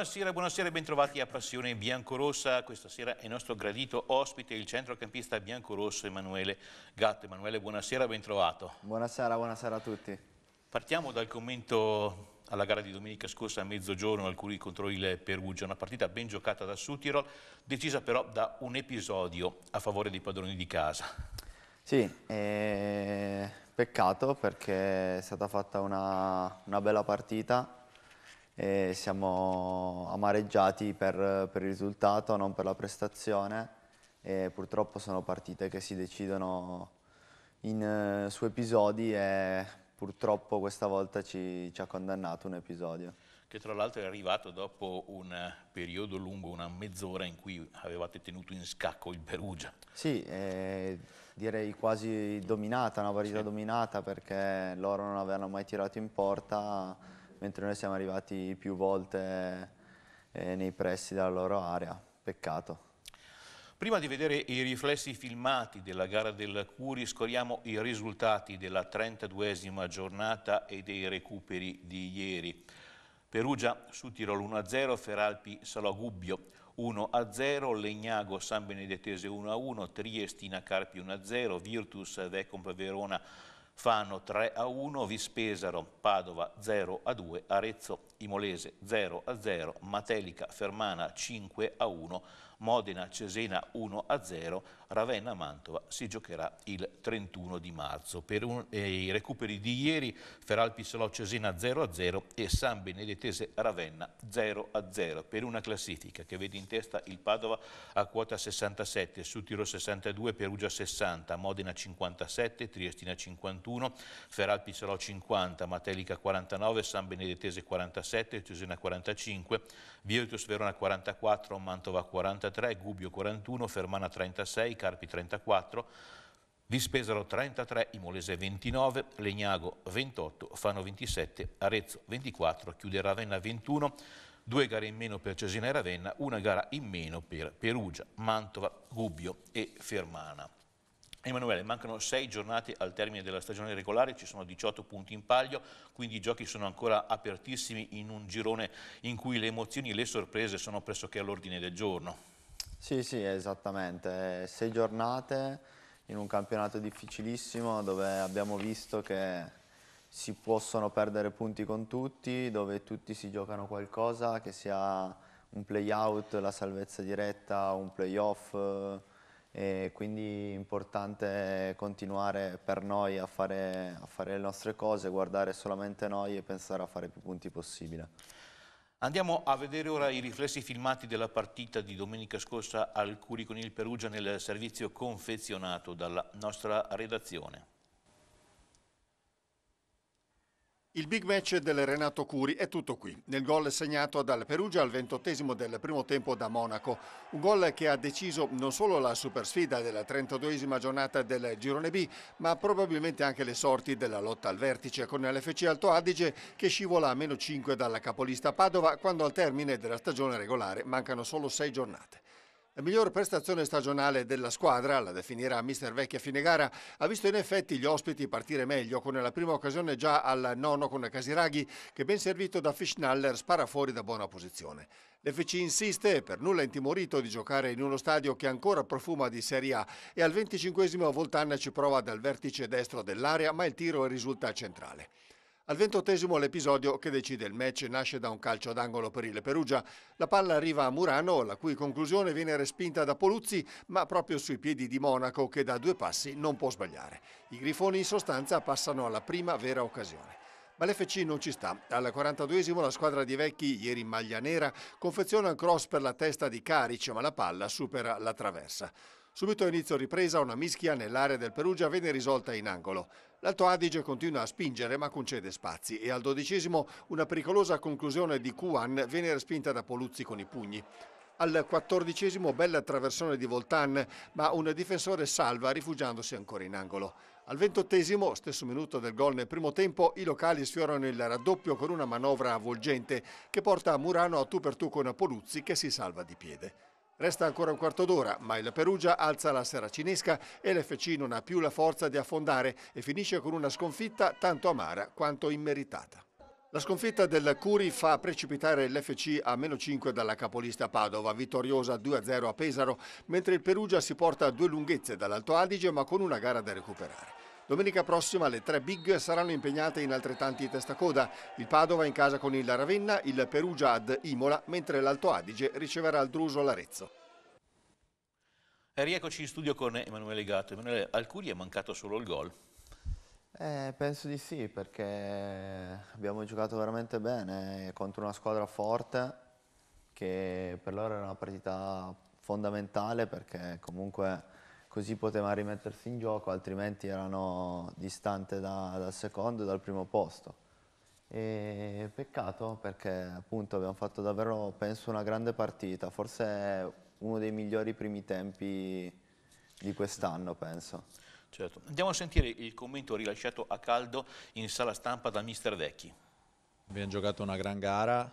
Buonasera, buonasera, bentrovati a Passione Biancorossa. Questa sera è il nostro gradito ospite, il centrocampista biancorosso Emanuele Gatto. Emanuele, buonasera, bentrovato. Buonasera, buonasera a tutti. Partiamo dal commento alla gara di domenica scorsa a mezzogiorno, alcuni contro il Perugia, una partita ben giocata da Sutirol, decisa però da un episodio a favore dei padroni di casa. Sì, eh, peccato perché è stata fatta una, una bella partita, e siamo amareggiati per, per, il risultato, non per la prestazione e purtroppo sono partite che si decidono in, eh, su episodi e purtroppo questa volta ci, ci ha condannato un episodio che tra l'altro è arrivato dopo un periodo lungo, una mezz'ora in cui avevate tenuto in scacco il Perugia. Sì, eh, direi quasi dominata, una partita sì. dominata perché loro non avevano mai tirato in porta mentre noi siamo arrivati più volte eh, nei pressi della loro area. Peccato. Prima di vedere i riflessi filmati della gara del Curi, scoriamo i risultati della 32esima giornata e dei recuperi di ieri. Perugia su Tirol 1-0, Feralpi Salagubbio 1-0, Legnago San Benedettese 1-1, Triestina Carpi 1-0, Virtus Vecomp Verona 1 Fano 3 a 1, Vispesaro, Padova 0 a 2, Arezzo, Imolese 0 a 0, Matelica, Fermana 5 a 1, Modena-Cesena 1-0, Ravenna-Mantova si giocherà il 31 di marzo. Per un, eh, i recuperi di ieri, Feralpi-Salò-Cesena 0-0 e San Benedettese-Ravenna 0-0, per una classifica che vede in testa il Padova a quota 67, Sutiro 62, Perugia 60, Modena 57, Triestina 51, Feralpi-Salò 50, Matelica 49, San Benedettese 47, Cesena 45, Virtus Verona 44, Mantova 42. 43, Gubbio 41, Fermana 36, Carpi 34, Vispesaro 33, Imolese 29, Legnago 28, Fano 27, Arezzo 24, chiude Ravenna 21, due gare in meno per Cesena e Ravenna, una gara in meno per Perugia, Mantova, Gubbio e Fermana. Emanuele, mancano sei giornate al termine della stagione regolare, ci sono 18 punti in palio, quindi i giochi sono ancora apertissimi in un girone in cui le emozioni e le sorprese sono pressoché all'ordine del giorno. Sì, sì, esattamente. Sei giornate in un campionato difficilissimo dove abbiamo visto che si possono perdere punti con tutti, dove tutti si giocano qualcosa, che sia un play-out, la salvezza diretta, un play-off, eh, e quindi è importante continuare per noi a fare, a fare, le nostre cose, guardare solamente noi e pensare a fare più punti possibile. Andiamo a vedere ora i riflessi filmati della partita di domenica scorsa al Curi con il Perugia nel servizio confezionato dalla nostra redazione. Il big match del Renato Curi è tutto qui, nel gol segnato dal Perugia al ventottesimo del primo tempo da Monaco, un gol che ha deciso non solo la supersfida della 32esima giornata del Girone B, ma probabilmente anche le sorti della lotta al vertice con l'FC Alto Adige che scivola a meno 5 dalla capolista Padova quando al termine della stagione regolare mancano solo 6 giornate. La miglior prestazione stagionale della squadra, la definirà mister Vecchia fine gara, ha visto in effetti gli ospiti partire meglio con la prima occasione già al nono con Casiraghi che ben servito da Fischnaller spara fuori da buona posizione. L'FC insiste, per nulla intimorito, di giocare in uno stadio che ancora profuma di Serie A e al 25 Voltana ci prova dal vertice destro dell'area ma il tiro risulta centrale. Al ventottesimo l'episodio che decide il match nasce da un calcio d'angolo per il Perugia. La palla arriva a Murano, la cui conclusione viene respinta da Poluzzi, ma proprio sui piedi di Monaco che da due passi non può sbagliare. I grifoni in sostanza passano alla prima vera occasione. Ma l'FC non ci sta. Al 42esimo la squadra di Vecchi, ieri in maglia nera, confeziona un cross per la testa di Caric, ma la palla supera la traversa. Subito a inizio ripresa una mischia nell'area del Perugia viene risolta in angolo. L'Alto Adige continua a spingere ma concede spazi e al dodicesimo una pericolosa conclusione di Kuan viene respinta da Poluzzi con i pugni. Al quattordicesimo bella traversone di Voltan ma un difensore salva rifugiandosi ancora in angolo. Al ventottesimo, stesso minuto del gol nel primo tempo, i locali sfiorano il raddoppio con una manovra avvolgente che porta Murano a tu per tu con Poluzzi che si salva di piede. Resta ancora un quarto d'ora, ma il Perugia alza la seracinesca e l'FC non ha più la forza di affondare e finisce con una sconfitta tanto amara quanto immeritata. La sconfitta del Curi fa precipitare l'FC a meno 5 dalla capolista Padova, vittoriosa 2-0 a Pesaro, mentre il Perugia si porta a due lunghezze dall'Alto Adige ma con una gara da recuperare. Domenica prossima le tre big saranno impegnate in altrettanti testacoda. Il Padova in casa con il Ravenna, il Perugia ad Imola, mentre l'Alto Adige riceverà il Druso all'Arezzo. E rieccoci in studio con Emanuele Gatto. Emanuele, al Curi è mancato solo il gol? Eh, penso di sì, perché abbiamo giocato veramente bene contro una squadra forte che per loro era una partita fondamentale perché comunque così poteva rimettersi in gioco, altrimenti erano distante da, dal secondo e dal primo posto. E peccato perché appunto abbiamo fatto davvero, penso, una grande partita, forse uno dei migliori primi tempi di quest'anno, penso. Certo. Andiamo a sentire il commento rilasciato a caldo in sala stampa da mister Vecchi. Abbiamo giocato una gran gara,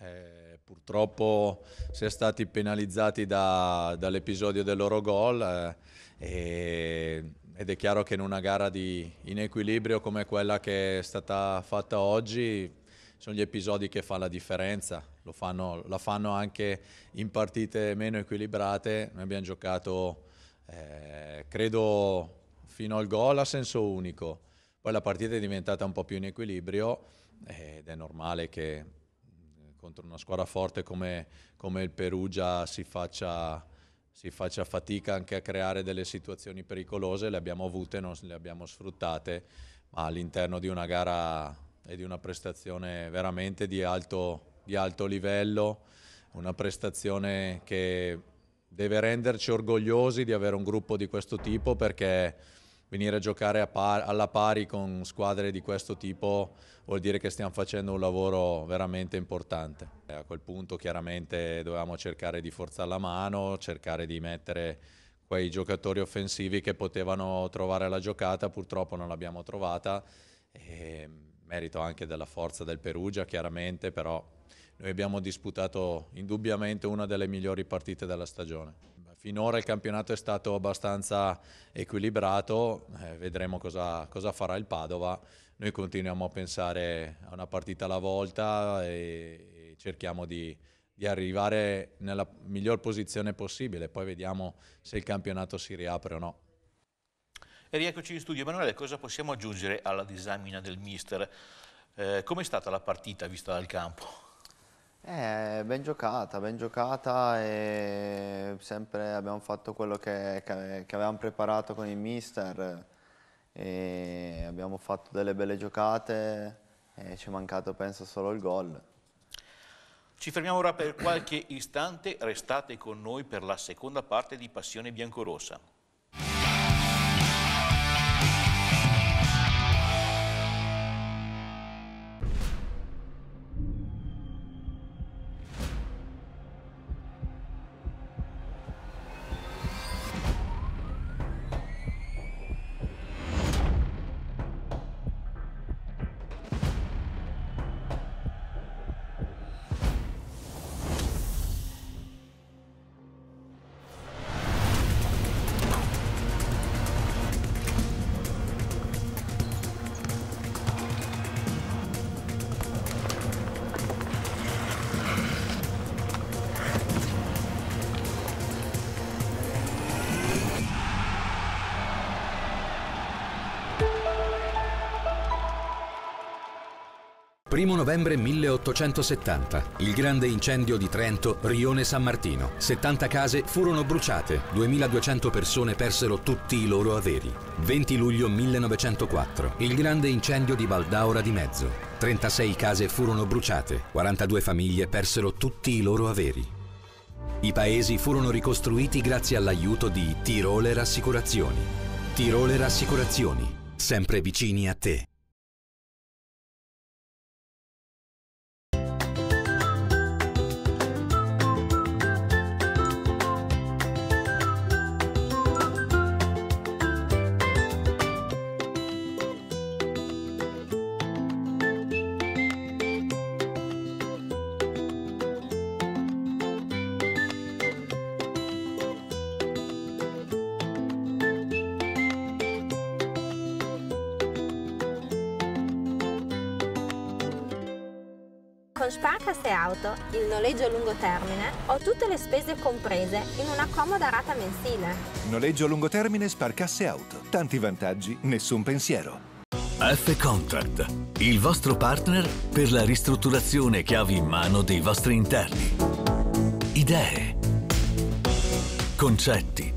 eh, purtroppo si è stati penalizzati da, dall'episodio del loro gol eh, e, ed è chiaro che in una gara di, in equilibrio come quella che è stata fatta oggi sono gli episodi che fanno la differenza, fanno, la fanno anche in partite meno equilibrate, noi abbiamo giocato eh, credo fino al gol a senso unico, poi la partita è diventata un po' più in equilibrio eh, ed è normale che contro una squadra forte come, come il Perugia si faccia, si faccia, fatica anche a creare delle situazioni pericolose, le abbiamo avute, non le abbiamo sfruttate, ma all'interno di una gara e di una prestazione veramente di alto, di alto livello, una prestazione che deve renderci orgogliosi di avere un gruppo di questo tipo perché venire a giocare a par alla pari con squadre di questo tipo vuol dire che stiamo facendo un lavoro veramente importante. Eh, a quel punto chiaramente dovevamo cercare di forzare la mano, cercare di mettere quei giocatori offensivi che potevano trovare la giocata, purtroppo non l'abbiamo trovata, e merito anche della forza del Perugia chiaramente, però noi abbiamo disputato indubbiamente una delle migliori partite della stagione. Finora il campionato è stato abbastanza equilibrato, eh, vedremo cosa, cosa, farà il Padova. Noi continuiamo a pensare a una partita alla volta e, e cerchiamo di, di arrivare nella miglior posizione possibile, poi vediamo se il campionato si riapre o no. E rieccoci in studio. Emanuele, cosa possiamo aggiungere alla disamina del mister? Eh, Com'è stata la partita vista dal campo? Eh, ben giocata, ben giocata e sempre abbiamo fatto quello che, che, avevamo preparato con il mister e abbiamo fatto delle belle giocate e ci è mancato penso solo il gol. Ci fermiamo ora per qualche istante, restate con noi per la seconda parte di Passione Biancorossa. 1 novembre 1870, il grande incendio di Trento, Rione San Martino. 70 case furono bruciate, 2200 persone persero tutti i loro averi. 20 luglio 1904, il grande incendio di Valdaura di Mezzo. 36 case furono bruciate, 42 famiglie persero tutti i loro averi. I paesi furono ricostruiti grazie all'aiuto di Tirole Rassicurazioni. Tirole Rassicurazioni, sempre vicini a te. con Sparkasse Auto, il noleggio a lungo termine, ho tutte le spese comprese in una comoda rata mensile. Noleggio a lungo termine Sparkasse Auto. Tanti vantaggi, nessun pensiero. F Contract, il vostro partner per la ristrutturazione chiavi in mano dei vostri interni. Idee, concetti,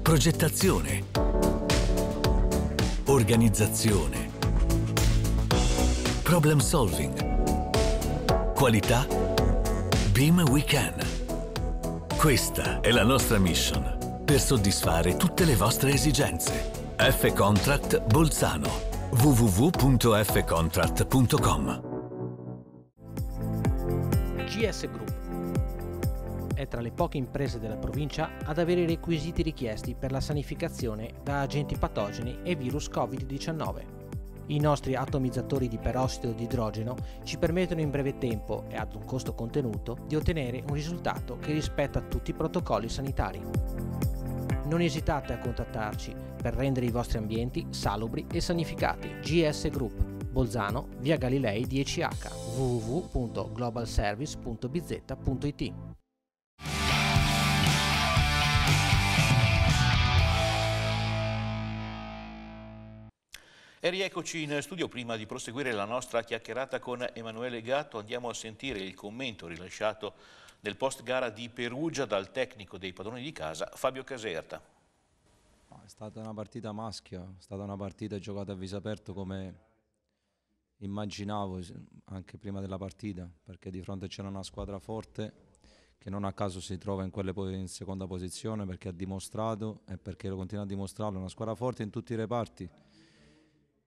progettazione, organizzazione, problem solving Qualità Beam We Can. Questa è la nostra mission per soddisfare tutte le vostre esigenze. F Contract Bolzano www.fcontract.com GS Group è tra le poche imprese della provincia ad avere i requisiti richiesti per la sanificazione da agenti patogeni e virus Covid-19. I nostri atomizzatori di perossido di idrogeno ci permettono in breve tempo e ad un costo contenuto di ottenere un risultato che rispetta tutti i protocolli sanitari. Non esitate a contattarci per rendere i vostri ambienti salubri e sanificati. GS Group, Bolzano, via Galilei 10H, www.globalservice.bz.it E rieccoci in studio, prima di proseguire la nostra chiacchierata con Emanuele Gatto andiamo a sentire il commento rilasciato nel post gara di Perugia dal tecnico dei padroni di casa Fabio Caserta. È stata una partita maschia, è stata una partita giocata a viso aperto come immaginavo eh, anche prima della partita, perché di fronte c'era una squadra forte che non a caso si trova in, quelle, in seconda posizione perché ha dimostrato e perché lo continua a dimostrarlo, una squadra forte in tutti i reparti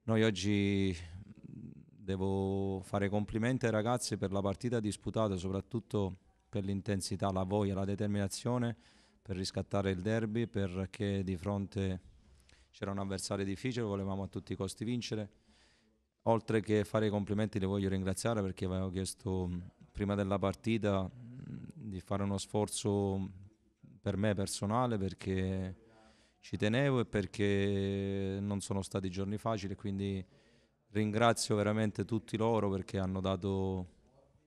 noi oggi devo fare complimenti ai ragazzi per la partita disputata, soprattutto per l'intensità, la voglia, la determinazione per riscattare il derby, perché di fronte c'era un avversario difficile, volevamo a tutti i costi vincere. Oltre che fare i complimenti li voglio ringraziare perché avevo chiesto prima della partita di fare uno sforzo per me personale perché ci tenevo e perché non sono stati giorni facili, quindi ringrazio veramente tutti loro perché hanno dato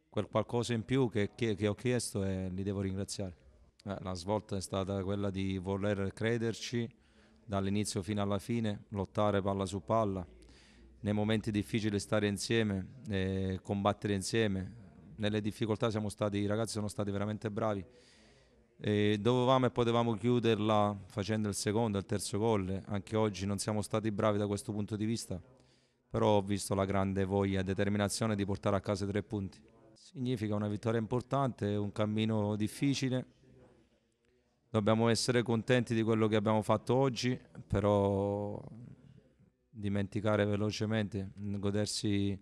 quel qualcosa in più che, che, che ho chiesto e li devo ringraziare. Eh, la svolta è stata quella di voler crederci dall'inizio fino alla fine, lottare palla su palla, nei momenti difficili stare insieme, eh, combattere insieme, nelle difficoltà siamo stati, i ragazzi sono stati veramente bravi. E dovevamo e potevamo chiuderla facendo il secondo e il terzo gol, anche oggi non siamo stati bravi da questo punto di vista, però ho visto la grande voglia e determinazione di portare a casa i tre punti. Significa una vittoria importante, un cammino difficile, dobbiamo essere contenti di quello che abbiamo fatto oggi, però dimenticare velocemente, godersi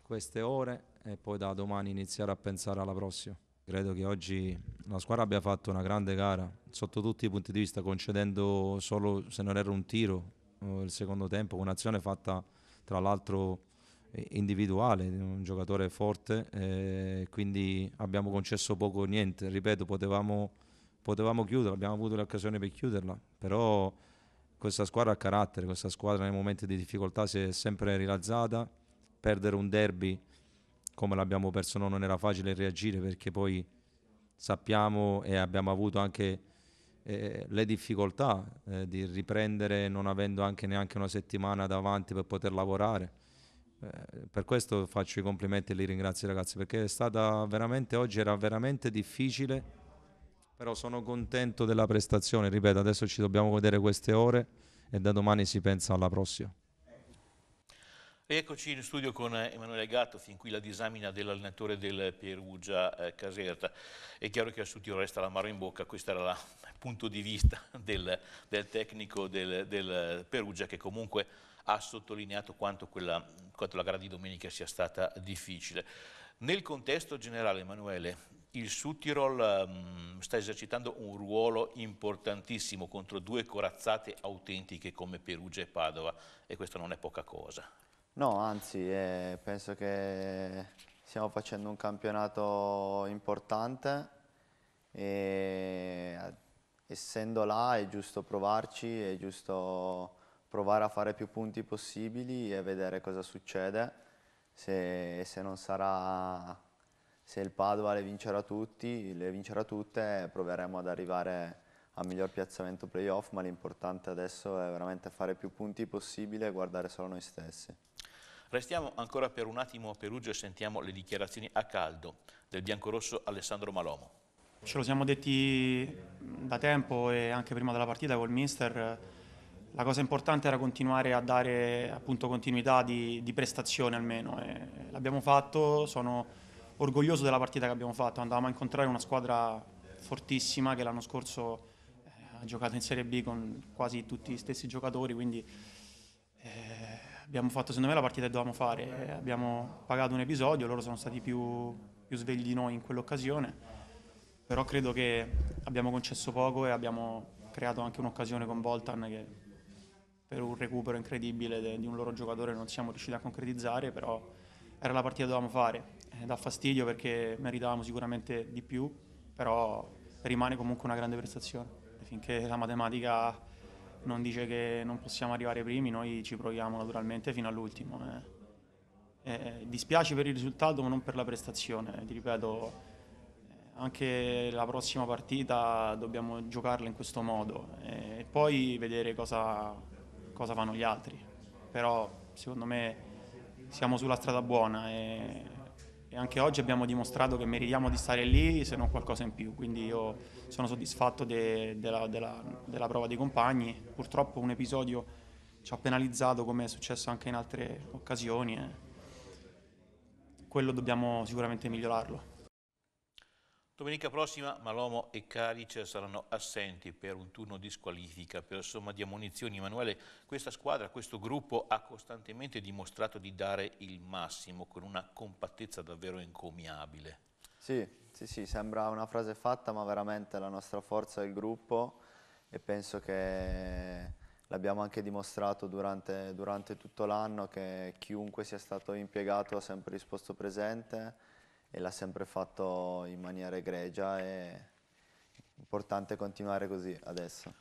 queste ore e poi da domani iniziare a pensare alla prossima. Credo che oggi la squadra abbia fatto una grande gara sotto tutti i punti di vista, concedendo solo, se non era un tiro eh, il secondo tempo, un'azione fatta tra l'altro eh, individuale, un giocatore forte, eh, quindi abbiamo concesso poco o niente, ripeto, potevamo, potevamo chiuderla, abbiamo avuto l'occasione per chiuderla, però questa squadra ha carattere, questa squadra nei momenti di difficoltà si è sempre rilazzata, perdere un derby come l'abbiamo perso noi non era facile reagire perché poi sappiamo e abbiamo avuto anche eh, le difficoltà eh, di riprendere non avendo anche neanche una settimana davanti per poter lavorare. Eh, per questo faccio i complimenti e li ringrazio ragazzi perché è stata veramente oggi era veramente difficile, però sono contento della prestazione, ripeto, adesso ci dobbiamo vedere queste ore e da domani si pensa alla prossima. Eccoci in studio con Emanuele Gatto, fin qui la disamina dell'allenatore del Perugia eh, Caserta. È chiaro che a Sutio resta l'amaro in bocca, questo era il punto di vista del, del tecnico del, del, Perugia che comunque ha sottolineato quanto, quella, quanto la gara di domenica sia stata difficile. Nel contesto generale, Emanuele, il Suttirol um, mm, sta esercitando un ruolo importantissimo contro due corazzate autentiche come Perugia e Padova e questa non è poca cosa. No, anzi, eh, penso che stiamo facendo un campionato importante e eh, essendo là è giusto provarci, è giusto provare a fare più punti possibili e vedere cosa succede, se, se non sarà se il Padova le vincerà, tutti, le vincerà tutte proveremo ad arrivare al miglior piazzamento playoff, ma l'importante adesso è veramente fare più punti possibile e guardare solo noi stessi. Restiamo ancora per un attimo a Perugia e sentiamo le dichiarazioni a caldo del biancorosso Alessandro Malomo. Ce lo siamo detti da tempo e anche prima della partita col mister. La cosa importante era continuare a dare appunto, continuità di, di, prestazione almeno. l'abbiamo fatto, sono orgoglioso della partita che abbiamo fatto. Andavamo a incontrare una squadra fortissima che l'anno scorso eh, ha giocato in Serie B con quasi tutti gli stessi giocatori, quindi abbiamo fatto secondo me la partita che dovevamo fare, eh, abbiamo pagato un episodio, loro sono stati più, più svegli di noi in quell'occasione, però credo che abbiamo concesso poco e abbiamo creato anche un'occasione con Voltan che per un recupero incredibile di un loro giocatore non siamo riusciti a concretizzare, però era la partita che dovevamo fare, eh, dà fastidio perché meritavamo sicuramente di più, però rimane comunque una grande prestazione, finché la matematica non dice che non possiamo arrivare primi, noi ci proviamo naturalmente fino all'ultimo. Eh. Eh, eh dispiace per il risultato ma non per la prestazione, ti ripeto, eh, anche la prossima partita dobbiamo giocarla in questo modo eh, e poi vedere cosa, cosa fanno gli altri, però secondo me siamo sulla strada buona. E e anche oggi abbiamo dimostrato che meritiamo di stare lì se non qualcosa in più, quindi io sono soddisfatto della de de prova dei compagni, purtroppo un episodio ci ha penalizzato come è successo anche in altre occasioni e quello dobbiamo sicuramente migliorarlo. Domenica prossima Malomo e Carice saranno assenti per un turno di squalifica per somma di ammunizioni. Emanuele, questa squadra, questo gruppo ha costantemente dimostrato di dare il massimo con una compattezza davvero encomiabile. Sì, sì, sì, sembra una frase fatta ma veramente la nostra forza è il gruppo e penso che l'abbiamo anche dimostrato durante, durante tutto l'anno che chiunque sia stato impiegato ha sempre risposto presente e l'ha sempre fatto in maniera egregia e importante continuare così adesso.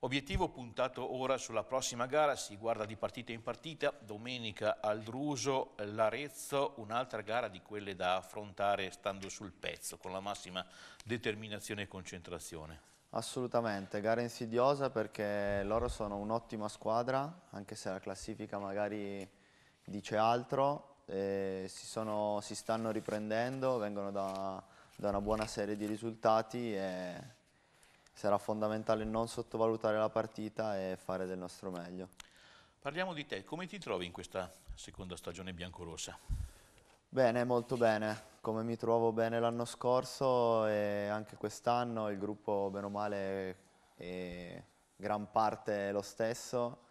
Obiettivo puntato ora sulla prossima gara, si guarda di partita in partita, domenica al Druso, l'Arezzo, un'altra gara di quelle da affrontare stando sul pezzo, con la massima determinazione e concentrazione. Assolutamente, gara insidiosa perché loro sono un'ottima squadra, anche se la classifica magari dice altro, eh, si, sono, si, stanno riprendendo, vengono da, da, una buona serie di risultati e sarà fondamentale non sottovalutare la partita e fare del nostro meglio. Parliamo di te, come ti trovi in questa seconda stagione biancorossa? Bene, molto bene, come mi trovo bene l'anno scorso e anche quest'anno il gruppo bene o male è gran parte lo stesso,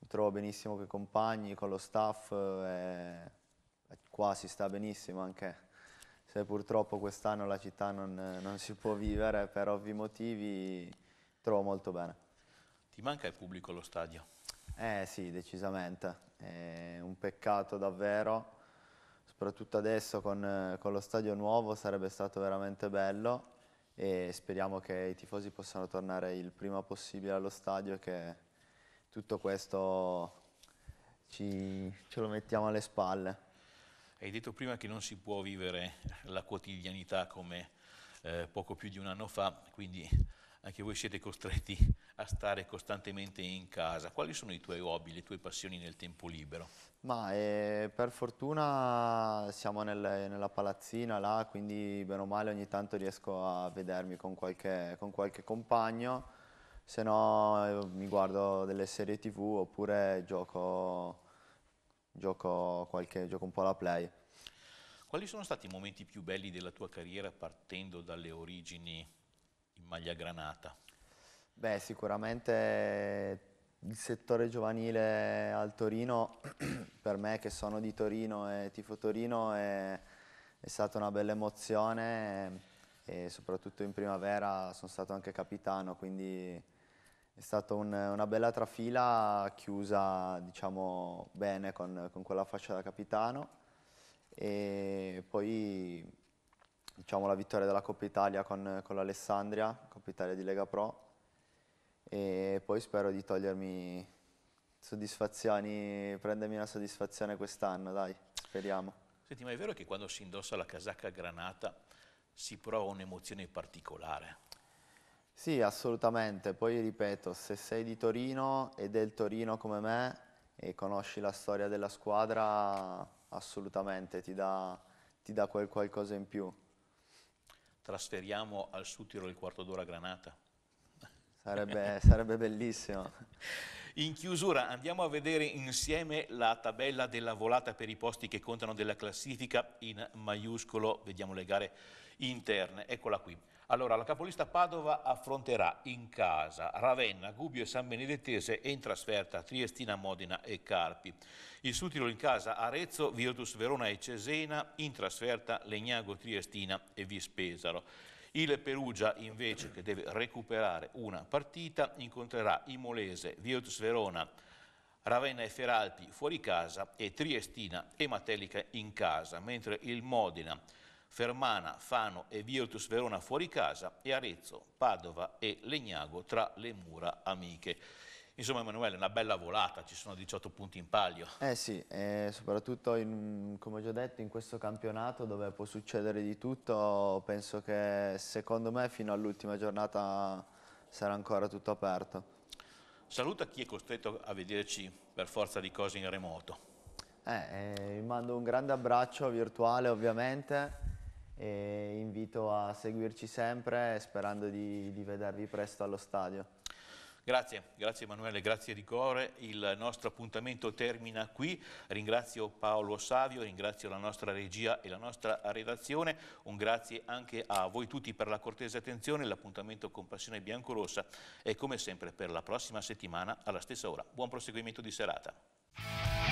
mi trovo benissimo con i compagni, con lo staff eh, qua si sta benissimo anche se purtroppo quest'anno la città non, non, si può vivere per ovvi motivi, trovo molto bene. Ti manca il pubblico allo stadio? Eh sì, decisamente, è un peccato davvero, soprattutto adesso con, con lo stadio nuovo sarebbe stato veramente bello e speriamo che i tifosi possano tornare il prima possibile allo stadio e che tutto questo ci, ce lo mettiamo alle spalle. Hai detto prima che non si può vivere la quotidianità come eh, poco più di un anno fa, quindi anche voi siete costretti a stare costantemente in casa. Quali sono i tuoi hobby, le tue passioni nel tempo libero? Ma eh, per fortuna siamo nel, nella palazzina là, quindi bene o male ogni tanto riesco a vedermi con qualche, con qualche compagno, se no eh, mi guardo delle serie tv oppure gioco gioco, qualche, gioco un po' la play. Quali sono stati i momenti più belli della tua carriera partendo dalle origini in maglia granata? Beh, sicuramente il settore giovanile al Torino, per me che sono di Torino e tifo Torino, è, è stata una bella emozione e soprattutto in primavera sono stato anche capitano, quindi è stata un, una bella trafila chiusa diciamo, bene con, con, quella faccia da capitano e poi diciamo, la vittoria della Coppa Italia con, con l'Alessandria, Coppa Italia di Lega Pro e poi spero di togliermi soddisfazioni, prendermi una soddisfazione quest'anno, dai, speriamo. Senti, ma è vero che quando si indossa la casacca granata si prova un'emozione particolare? Sì, assolutamente. Poi ripeto, se sei di Torino e del Torino come me e conosci la storia della squadra, assolutamente ti dà, ti dà quel qualcosa in più. Trasferiamo al Sutiro il quarto d'ora Granata. Sarebbe, sarebbe bellissimo. In chiusura andiamo a vedere insieme la tabella della volata per i posti che contano della classifica in maiuscolo, vediamo le gare interne, eccola qui. Allora, la capolista Padova affronterà in casa Ravenna, Gubbio e San Benedettese e in trasferta Triestina, Modena e Carpi. Il Sutilo in casa Arezzo, Virtus Verona e Cesena, in trasferta Legnago, Triestina e Vispesaro. Il Perugia invece che deve recuperare una partita incontrerà i Molese, Virtus Verona, Ravenna e Feralpi fuori casa e Triestina e Matelica in casa, mentre il Modena, Fermana, Fano e Virtus Verona fuori casa e Arezzo, Padova e Legnago tra le mura amiche. Insomma Emanuele, una bella volata, ci sono 18 punti in palio. Eh sì, soprattutto in, come ho già detto in questo campionato dove può succedere di tutto, penso che secondo me fino all'ultima giornata sarà ancora tutto aperto. Saluta chi è costretto a vederci per forza di cose in remoto. Eh, eh, mando un grande abbraccio virtuale ovviamente e invito a seguirci sempre sperando di, di vedervi presto allo stadio. Grazie, grazie Emanuele, grazie di cuore. Il nostro appuntamento termina qui. Ringrazio Paolo Savio, ringrazio la nostra regia e la nostra redazione. Un grazie anche a voi tutti per la cortese attenzione. L'appuntamento con Passione Biancorossa è come sempre per la prossima settimana alla stessa ora. Buon proseguimento di serata.